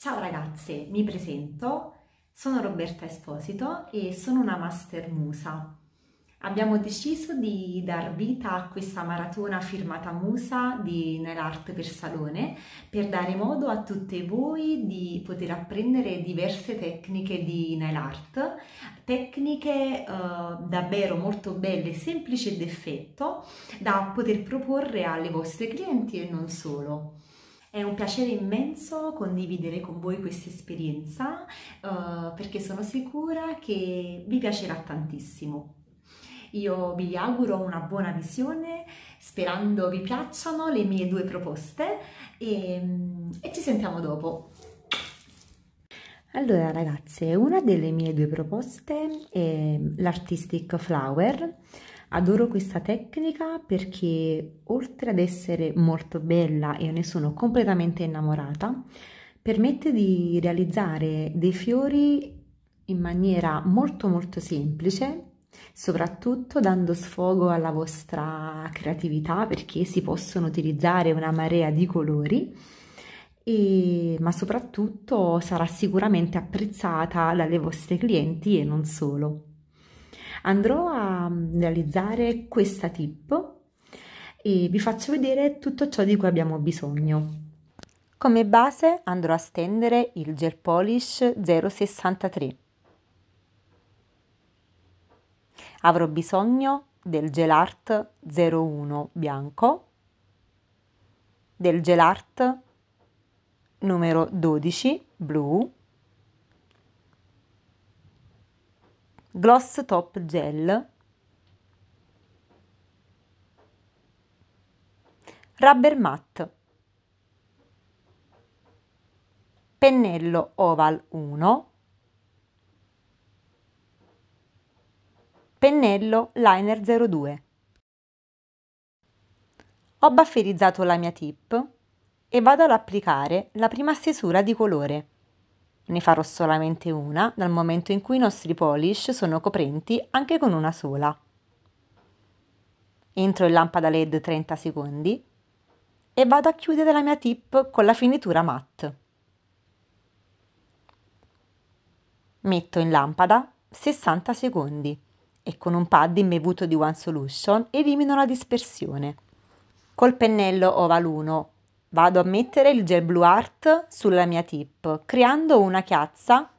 Ciao ragazze, mi presento, sono Roberta Esposito e sono una master musa. Abbiamo deciso di dar vita a questa maratona firmata musa di Nail Art per Salone per dare modo a tutte voi di poter apprendere diverse tecniche di Nail Art, tecniche eh, davvero molto belle, semplici ed effetto da poter proporre alle vostre clienti e non solo. È un piacere immenso condividere con voi questa esperienza uh, perché sono sicura che vi piacerà tantissimo. Io vi auguro una buona visione, sperando vi piacciono le mie due proposte e, ehm, e ci sentiamo dopo. Allora ragazze, una delle mie due proposte è l'Artistic Flower Adoro questa tecnica perché oltre ad essere molto bella e ne sono completamente innamorata, permette di realizzare dei fiori in maniera molto molto semplice, soprattutto dando sfogo alla vostra creatività perché si possono utilizzare una marea di colori. E, ma soprattutto sarà sicuramente apprezzata dalle vostre clienti e non solo andrò a realizzare questa tip e vi faccio vedere tutto ciò di cui abbiamo bisogno. Come base andrò a stendere il gel polish 063. Avrò bisogno del gel art 01 bianco, del gel art numero 12 blu Gloss Top Gel, Rubber Matte, Pennello Oval 1, Pennello Liner 02. Ho bafferizzato la mia tip e vado ad applicare la prima stesura di colore. Ne farò solamente una dal momento in cui i nostri polish sono coprenti anche con una sola. Entro in lampada LED 30 secondi e vado a chiudere la mia tip con la finitura matte. Metto in lampada 60 secondi e con un pad imbevuto di One Solution elimino la dispersione. Col pennello Oval 1 Vado a mettere il gel blue art sulla mia tip, creando una chiazza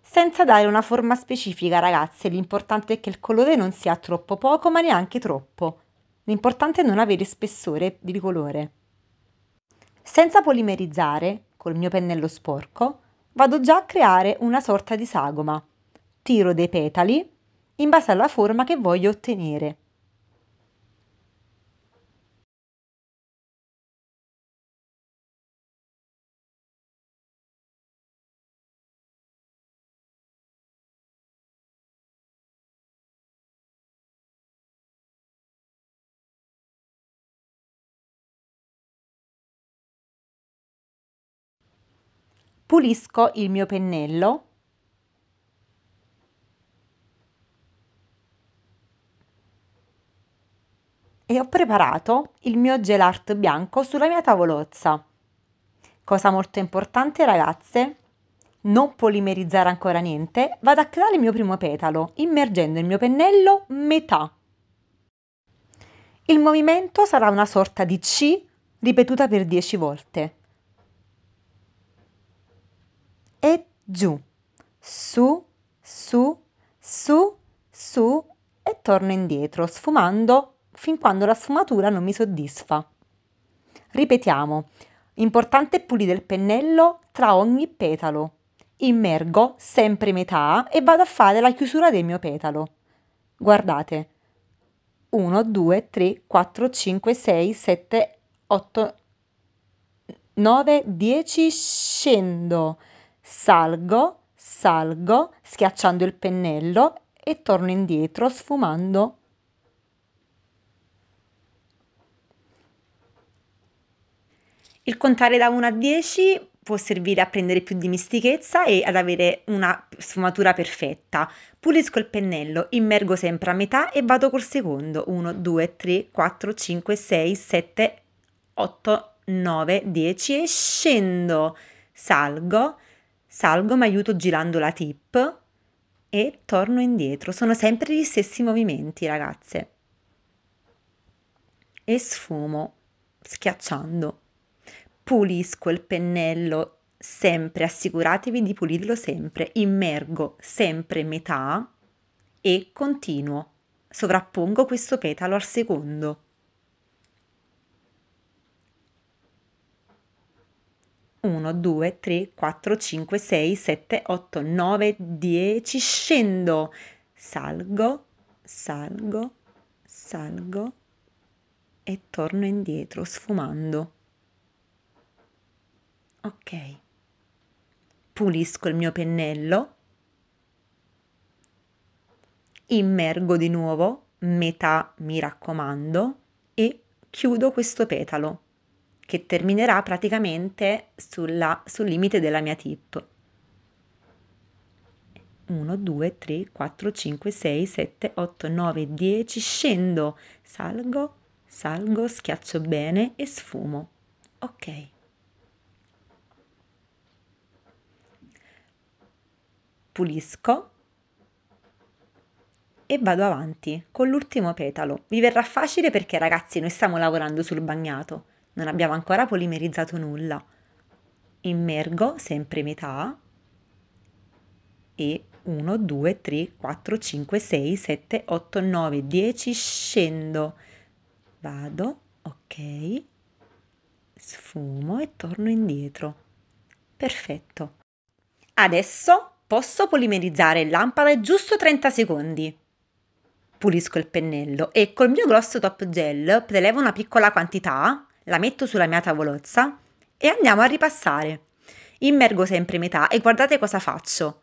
senza dare una forma specifica, ragazze. L'importante è che il colore non sia troppo poco, ma neanche troppo. L'importante è non avere spessore di colore. Senza polimerizzare, col mio pennello sporco, vado già a creare una sorta di sagoma. Tiro dei petali in base alla forma che voglio ottenere. pulisco il mio pennello, e ho preparato il mio gel art bianco sulla mia tavolozza. Cosa molto importante ragazze, non polimerizzare ancora niente, vado a creare il mio primo petalo, immergendo il mio pennello metà. Il movimento sarà una sorta di C ripetuta per 10 volte e giù, su, su, su, su e torno indietro, sfumando fin quando la sfumatura non mi soddisfa. Ripetiamo. Importante pulire il pennello tra ogni petalo. Immergo sempre metà e vado a fare la chiusura del mio petalo. Guardate. 1, 2, 3, 4, 5, 6, 7, 8, 9, 10, scendo salgo, salgo schiacciando il pennello e torno indietro sfumando. Il contare da 1 a 10 può servire a prendere più dimestichezza e ad avere una sfumatura perfetta. Pulisco il pennello, immergo sempre a metà e vado col secondo. 1, 2, 3, 4, 5, 6, 7, 8, 9, 10 e scendo. Salgo, salgo, mi aiuto girando la tip e torno indietro. Sono sempre gli stessi movimenti, ragazze. E sfumo, schiacciando. Pulisco il pennello sempre, assicuratevi di pulirlo sempre. Immergo sempre metà e continuo. Sovrappongo questo petalo al secondo. 1, 2, 3, 4, 5, 6, 7, 8, 9, 10, scendo, salgo, salgo, salgo e torno indietro sfumando. Ok, pulisco il mio pennello, immergo di nuovo, metà mi raccomando, e chiudo questo petalo che terminerà praticamente sulla, sul limite della mia tip. 1, 2, 3, 4, 5, 6, 7, 8, 9, 10, scendo, salgo, salgo, schiaccio bene e sfumo. Ok. Pulisco e vado avanti con l'ultimo petalo. Vi verrà facile perché ragazzi noi stiamo lavorando sul bagnato non abbiamo ancora polimerizzato nulla. Immergo sempre metà e 1, 2, 3, 4, 5, 6, 7, 8, 9, 10, scendo, vado, ok, sfumo e torno indietro. Perfetto. Adesso posso polimerizzare lampade giusto 30 secondi. Pulisco il pennello e col mio grosso top gel prelevo una piccola quantità la metto sulla mia tavolozza e andiamo a ripassare. Immergo sempre metà e guardate cosa faccio.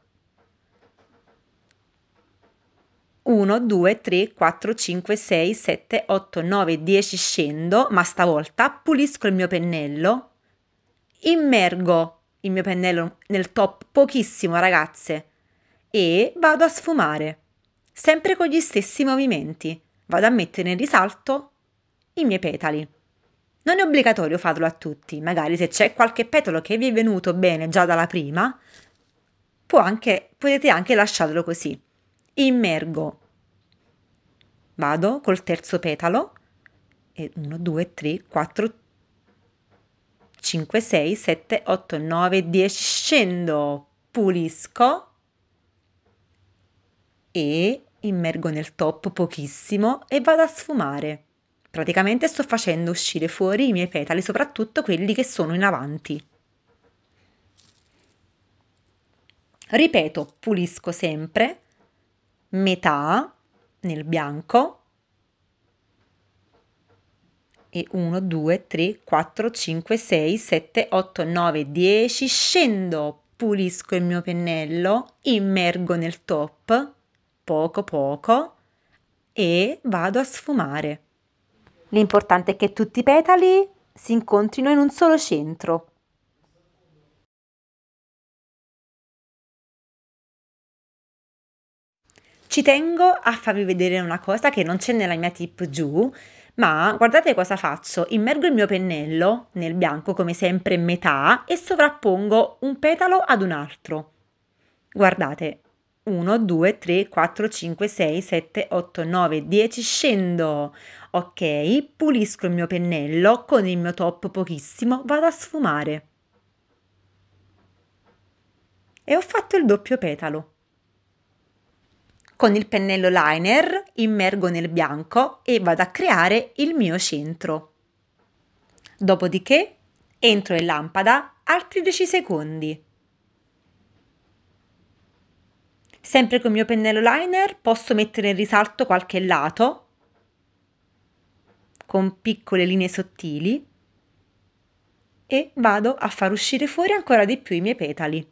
1, 2, 3, 4, 5, 6, 7, 8, 9, 10 scendo, ma stavolta pulisco il mio pennello, immergo il mio pennello nel top pochissimo ragazze e vado a sfumare, sempre con gli stessi movimenti, vado a mettere in risalto i miei petali. Non è obbligatorio farlo a tutti, magari se c'è qualche petolo che vi è venuto bene già dalla prima, anche, potete anche lasciarlo così. Immergo. Vado col terzo petalo. E 1, 2, 3, 4, 5, 6, 7, 8, 9, 10. Scendo, pulisco e immergo nel top pochissimo e vado a sfumare. Praticamente sto facendo uscire fuori i miei petali, soprattutto quelli che sono in avanti. Ripeto, pulisco sempre metà nel bianco e 1, 2, 3, 4, 5, 6, 7, 8, 9, 10, scendo, pulisco il mio pennello, immergo nel top poco poco e vado a sfumare. L'importante è che tutti i petali si incontrino in un solo centro. Ci tengo a farvi vedere una cosa che non c'è nella mia tip giù, ma guardate cosa faccio, immergo il mio pennello nel bianco come sempre metà e sovrappongo un petalo ad un altro. Guardate, 1, 2, 3, 4, 5, 6, 7, 8, 9, 10, scendo. Ok, pulisco il mio pennello, con il mio top pochissimo vado a sfumare. E ho fatto il doppio petalo. Con il pennello liner immergo nel bianco e vado a creare il mio centro. Dopodiché entro in lampada altri 10 secondi. Sempre con il mio pennello liner posso mettere in risalto qualche lato con piccole linee sottili e vado a far uscire fuori ancora di più i miei petali.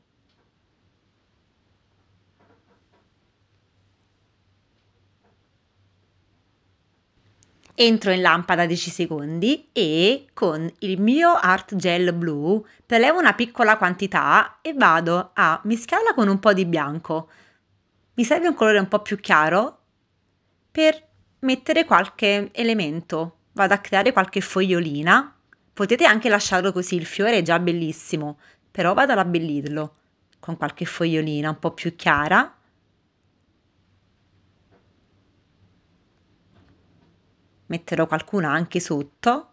Entro in lampada 10 secondi e con il mio art gel blu prelevo una piccola quantità e vado a mischiarla con un po' di bianco. Mi serve un colore un po' più chiaro per mettere qualche elemento vado a creare qualche fogliolina. Potete anche lasciarlo così, il fiore è già bellissimo, però vado ad abbellirlo con qualche fogliolina un po' più chiara. Metterò qualcuna anche sotto.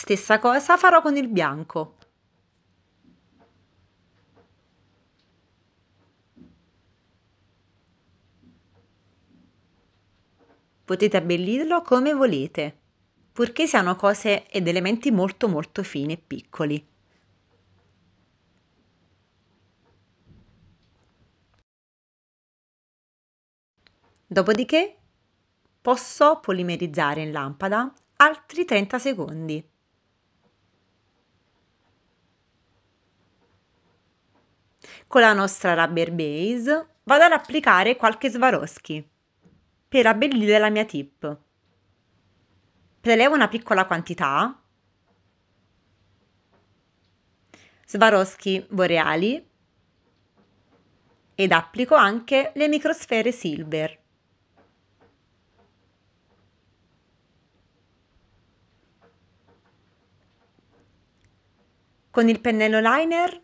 Stessa cosa farò con il bianco. Potete abbellirlo come volete, purché siano cose ed elementi molto molto fini e piccoli. Dopodiché posso polimerizzare in lampada altri 30 secondi. Con la nostra rubber base vado ad applicare qualche Swarovski per abbellire la mia tip. Prelevo una piccola quantità, Swarovski boreali ed applico anche le microsfere silver. Con il pennello liner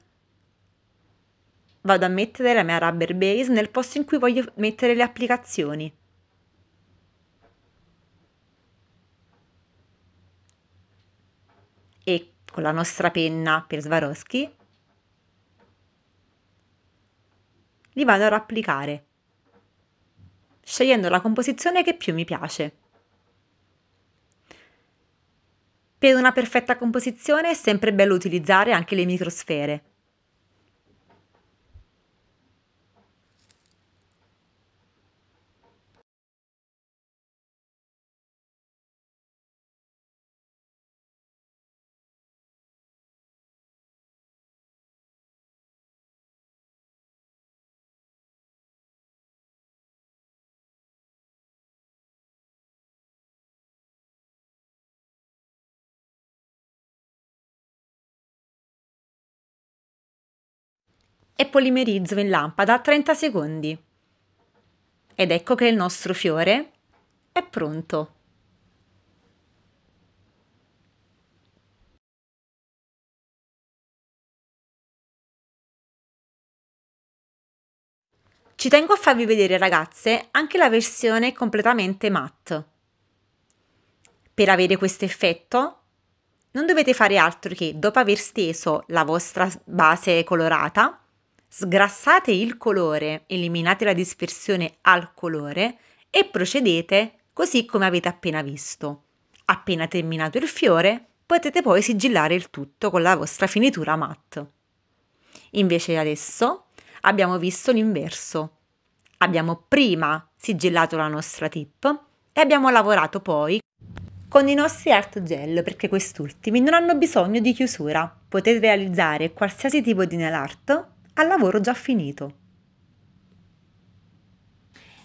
vado a mettere la mia rubber base nel posto in cui voglio mettere le applicazioni. E con la nostra penna per Swarovski li vado a rapplicare, scegliendo la composizione che più mi piace. Per una perfetta composizione è sempre bello utilizzare anche le microsfere. e polimerizzo in lampada 30 secondi. Ed ecco che il nostro fiore è pronto. Ci tengo a farvi vedere ragazze anche la versione completamente matte. Per avere questo effetto non dovete fare altro che dopo aver steso la vostra base colorata Sgrassate il colore, eliminate la dispersione al colore e procedete così come avete appena visto. Appena terminato il fiore, potete poi sigillare il tutto con la vostra finitura matte. Invece adesso abbiamo visto l'inverso. Abbiamo prima sigillato la nostra tip e abbiamo lavorato poi con i nostri art gel perché quest'ultimi non hanno bisogno di chiusura. Potete realizzare qualsiasi tipo di nail art al lavoro già finito.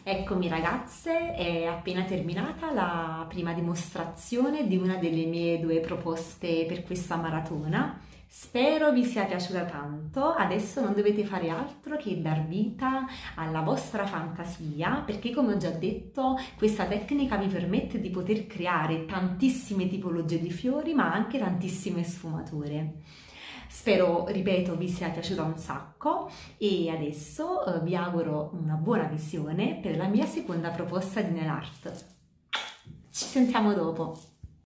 Eccomi ragazze, è appena terminata la prima dimostrazione di una delle mie due proposte per questa maratona. Spero vi sia piaciuta tanto, adesso non dovete fare altro che dar vita alla vostra fantasia perché come ho già detto questa tecnica vi permette di poter creare tantissime tipologie di fiori ma anche tantissime sfumature. Spero, ripeto, vi sia piaciuta un sacco e adesso eh, vi auguro una buona visione per la mia seconda proposta di nail art. Ci sentiamo dopo!